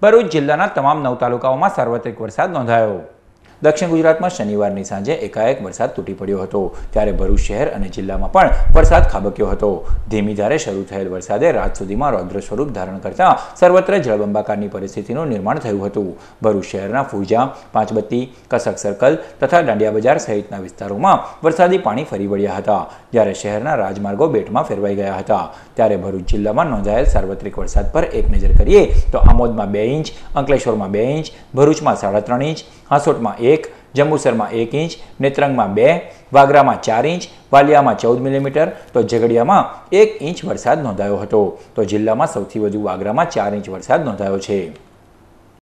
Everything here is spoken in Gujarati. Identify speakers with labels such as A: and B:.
A: ભરૂચ જિલ્લાના તમામ નવ તાલુકાઓમાં સાર્વત્રિક વરસાદ નોંધાયો દક્ષિણ ગુજરાતમાં શનિવારની સાંજે એકાએક વરસાદ તૂટી પડ્યો હતો ત્યારે ભરૂચ શહેર અને જિલ્લામાં પણ વરસાદ ખાબક્યો હતો ધીમી ધારે શરૂ થયેલ વરસાદે રાત સુધીમાં રૌદ્ર સ્વરૂપ ધારણ કરતા સર્વત્ર જળબંબાકારની પરિસ્થિતિનું નિર્માણ થયું હતું ભરૂચ શહેરના ફુજા પાંચબત્તી કસક સર્કલ તથા દાંડિયા બજાર સહિતના વિસ્તારોમાં વરસાદી પાણી ફરી વળ્યા હતા જ્યારે શહેરના રાજમાર્ગો બેટમાં ફેરવાઈ ગયા હતા ત્યારે ભરૂચ જિલ્લામાં નોંધાયેલ સાર્વત્રિક વરસાદ પર એક નજર કરીએ તો આમોદમાં બે ઇંચ અંકલેશ્વરમાં બે ઇંચ ભરૂચમાં સાડા ત્રણ ઇંચ હાંસોટમાં એક જંબુસરમાં એક ઇંચ નેત્રંગમાં બે વાગરામાં ચાર ઇંચ વાલિયામાં ચૌદ મિલીમીટર તો ઝઘડિયામાં એક ઇંચ વરસાદ નોંધાયો હતો તો જિલ્લામાં સૌથી વધુ વાગરામાં ચાર ઇંચ વરસાદ નોંધાયો છે